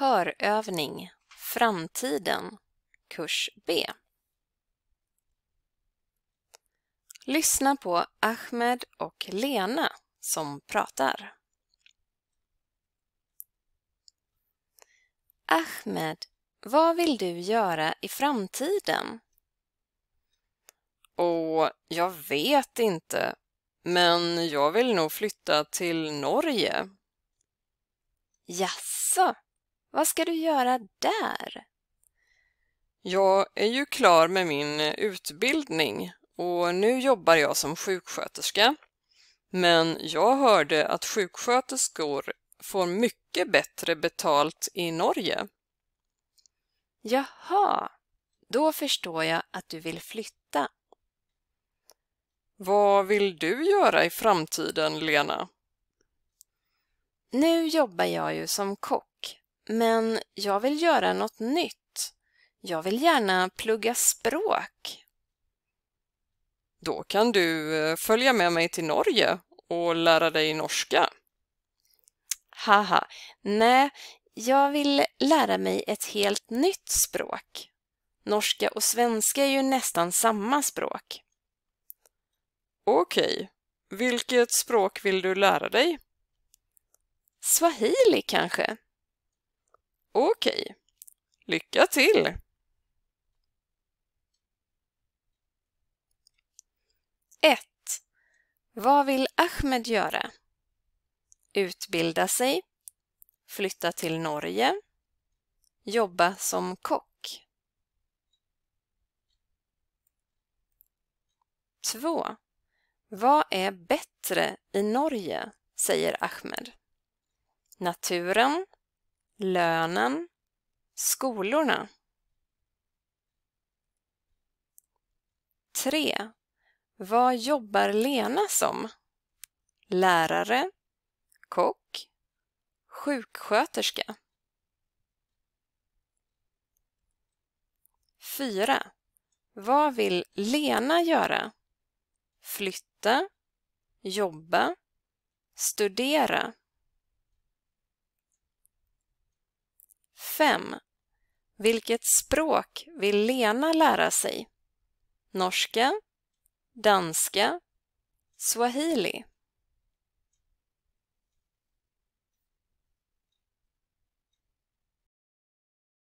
Hörövning Framtiden Kurs B Lyssna på Ahmed och Lena som pratar. Ahmed, vad vill du göra i framtiden? Åh, jag vet inte, men jag vill nog flytta till Norge. Jaså? Vad ska du göra där? Jag är ju klar med min eh, utbildning och nu jobbar jag som sjuksköterska. Men jag hörde att sjuksköterskor får mycket bättre betalt i Norge. Jaha, då förstår jag att du vill flytta. Vad vill du göra i framtiden, Lena? Nu jobbar jag ju som kock men jag vill göra något nytt. Jag vill gärna plugga språk. Då kan du eh, följa med mig till Norge och lära dig norska. Haha, nej, jag vill lära mig ett helt nytt språk. Norska och svenska är ju nästan samma språk. Okej, vilket språk vill du lära dig? Swahili kanske? Okej. Lycka till! Ett. Vad vill Ahmed göra? Utbilda sig, flytta till Norge, jobba som kock. 2. Vad är bättre i Norge? säger Ahmed. Naturen, lönen, skolorna. 3. Vad jobbar Lena som? Lärare, kock, sjuksköterska. 4. Vad vill Lena göra? Flytta, jobba, studera. 5. Vilket språk vill Lena lära sig? Norska, danska, swahili.